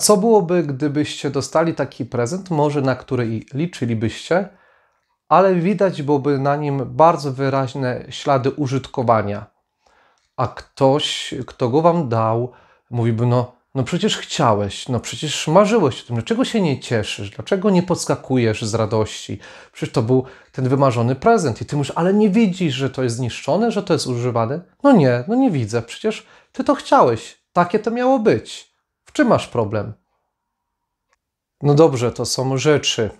co byłoby, gdybyście dostali taki prezent, może na który i liczylibyście, ale widać byłoby na nim bardzo wyraźne ślady użytkowania. A ktoś, kto go wam dał, mówiłby: No, no przecież chciałeś, no przecież marzyłeś o tym, dlaczego no się nie cieszysz, dlaczego nie podskakujesz z radości? Przecież to był ten wymarzony prezent i ty mówisz, ale nie widzisz, że to jest zniszczone, że to jest używane? No nie, no nie widzę, przecież ty to chciałeś, takie to miało być. W czym masz problem? No dobrze, to są rzeczy.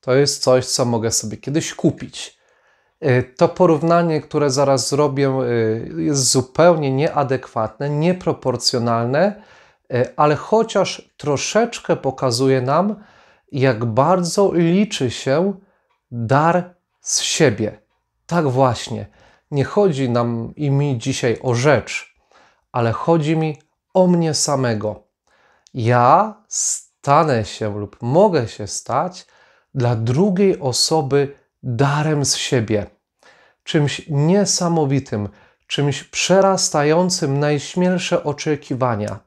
To jest coś, co mogę sobie kiedyś kupić. Y, to porównanie, które zaraz zrobię, y, jest zupełnie nieadekwatne, nieproporcjonalne, y, ale chociaż troszeczkę pokazuje nam, jak bardzo liczy się dar z siebie. Tak właśnie. Nie chodzi nam i mi dzisiaj o rzecz, ale chodzi mi o mnie samego ja stanę się lub mogę się stać dla drugiej osoby darem z siebie, czymś niesamowitym, czymś przerastającym najśmielsze oczekiwania,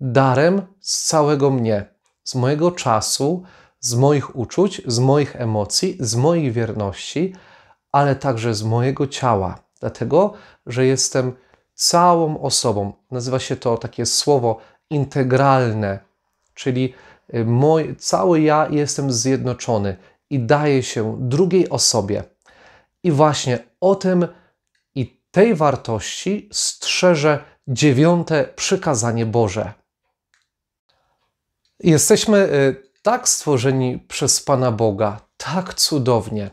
darem z całego mnie, z mojego czasu, z moich uczuć, z moich emocji, z mojej wierności, ale także z mojego ciała, dlatego że jestem całą osobą. Nazywa się to takie słowo integralne, czyli y, moj, cały ja jestem zjednoczony i daje się drugiej osobie. I właśnie o tym i tej wartości strzeże dziewiąte przykazanie Boże. Jesteśmy y, tak stworzeni przez Pana Boga, tak cudownie,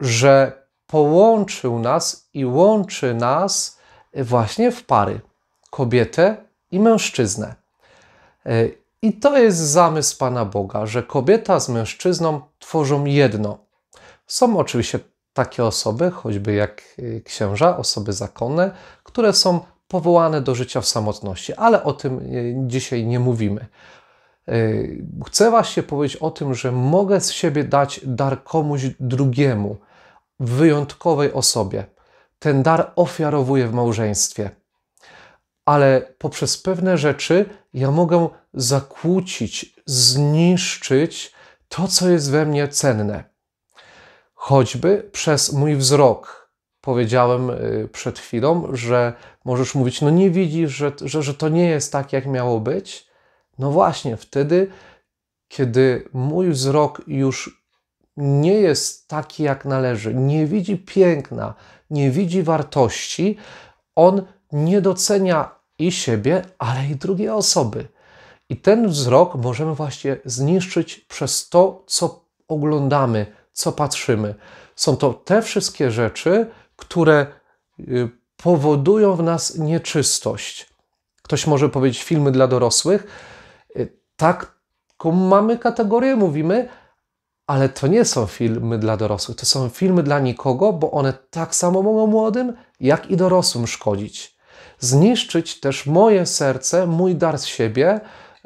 że połączył nas i łączy nas właśnie w pary kobietę i mężczyznę. E, I to jest zamysł Pana Boga, że kobieta z mężczyzną tworzą jedno. Są oczywiście takie osoby, choćby jak e, księża, osoby zakonne, które są powołane do życia w samotności, ale o tym e, dzisiaj nie mówimy. Chcę właśnie powiedzieć o tym, że mogę z siebie dać dar komuś drugiemu, wyjątkowej osobie. Ten dar ofiarowuję w małżeństwie ale poprzez pewne rzeczy ja mogę zakłócić, zniszczyć to, co jest we mnie cenne. Choćby przez mój wzrok. Powiedziałem y, przed chwilą, że możesz mówić, no nie widzisz, że, że, że to nie jest tak, jak miało być. No właśnie, wtedy, kiedy mój wzrok już nie jest taki, jak należy, nie widzi piękna, nie widzi wartości, on nie docenia i siebie, ale i drugiej osoby. I ten wzrok możemy właśnie zniszczyć przez to, co oglądamy, co patrzymy. Są to te wszystkie rzeczy, które y, powodują w nas nieczystość. Ktoś może powiedzieć filmy dla dorosłych. Y, taką mamy kategorię, mówimy, ale to nie są filmy dla dorosłych. To są filmy dla nikogo, bo one tak samo mogą młodym, jak i dorosłym szkodzić. Zniszczyć też moje serce, mój dar z siebie,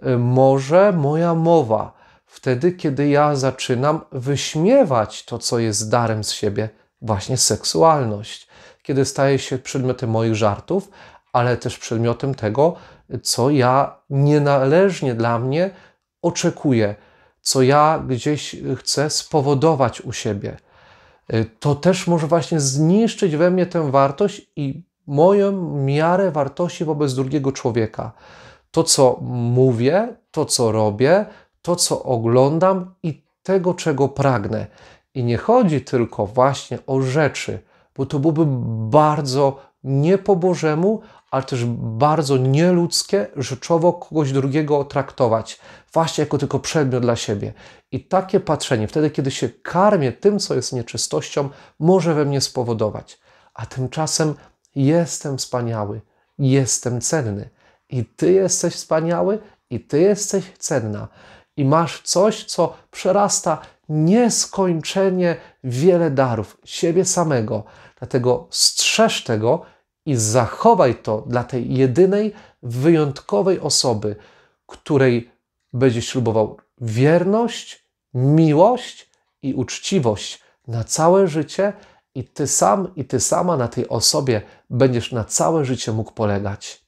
y, może moja mowa, wtedy kiedy ja zaczynam wyśmiewać to, co jest darem z siebie, właśnie seksualność, kiedy staje się przedmiotem moich żartów, ale też przedmiotem tego, co ja nienależnie dla mnie oczekuję, co ja gdzieś chcę spowodować u siebie. Y, to też może właśnie zniszczyć we mnie tę wartość i moją miarę wartości wobec drugiego człowieka. To, co mówię, to, co robię, to, co oglądam i tego, czego pragnę. I nie chodzi tylko właśnie o rzeczy, bo to byłoby bardzo nie po Bożemu, ale też bardzo nieludzkie rzeczowo kogoś drugiego traktować, właśnie jako tylko przedmiot dla siebie. I takie patrzenie, wtedy kiedy się karmię tym, co jest nieczystością, może we mnie spowodować. A tymczasem Jestem wspaniały, jestem cenny. I Ty jesteś wspaniały, i Ty jesteś cenna. I masz coś, co przerasta nieskończenie wiele darów siebie samego. Dlatego strzeż tego i zachowaj to dla tej jedynej, wyjątkowej osoby, której będziesz ślubował wierność, miłość i uczciwość na całe życie i ty sam i ty sama na tej osobie będziesz na całe życie mógł polegać.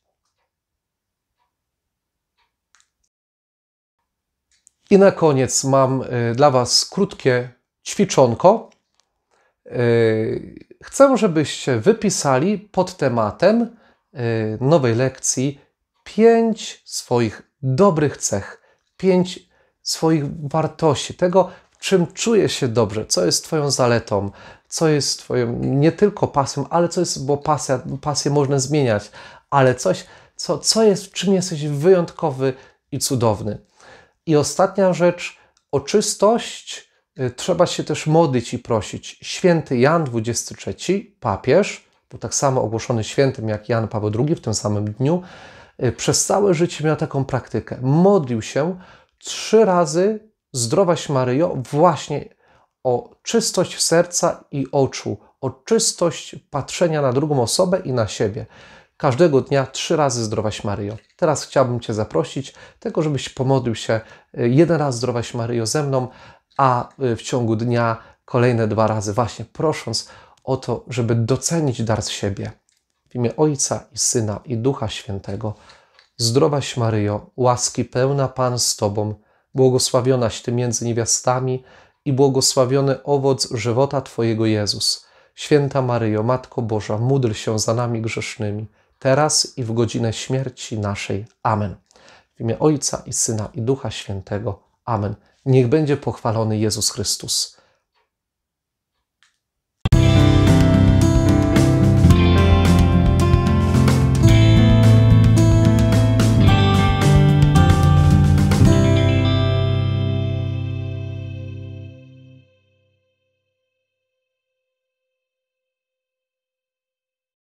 I na koniec mam y, dla Was krótkie ćwiczonko. Y, chcę, żebyście wypisali pod tematem y, nowej lekcji pięć swoich dobrych cech, pięć swoich wartości, tego, czym czuję się dobrze, co jest Twoją zaletą, co jest Twoją nie tylko pasją, ale co jest, bo pasja, pasję można zmieniać, ale coś, co, co jest, w czym jesteś wyjątkowy i cudowny. I ostatnia rzecz, oczystość y, trzeba się też modlić i prosić. Święty Jan XXIII, papież, był tak samo ogłoszony świętym jak Jan Paweł II w tym samym dniu, y, przez całe życie miał taką praktykę. Modlił się trzy razy, zdrowaś Maryjo, właśnie o czystość serca i oczu, o czystość patrzenia na drugą osobę i na siebie. Każdego dnia trzy razy zdrowaś Maryjo. Teraz chciałbym Cię zaprosić tego, żebyś pomodlił się y, jeden raz zdrowaś Maryjo ze mną, a y, w ciągu dnia kolejne dwa razy, właśnie prosząc o to, żeby docenić dar z siebie. W imię Ojca i Syna i Ducha Świętego. Zdrowaś Maryjo, łaski pełna Pan z Tobą, błogosławionaś Ty między niewiastami, i błogosławiony owoc żywota Twojego Jezus. Święta Maryjo, Matko Boża, módl się za nami grzesznymi, teraz i w godzinę śmierci naszej. Amen. W imię Ojca i Syna i Ducha Świętego. Amen. Niech będzie pochwalony Jezus Chrystus.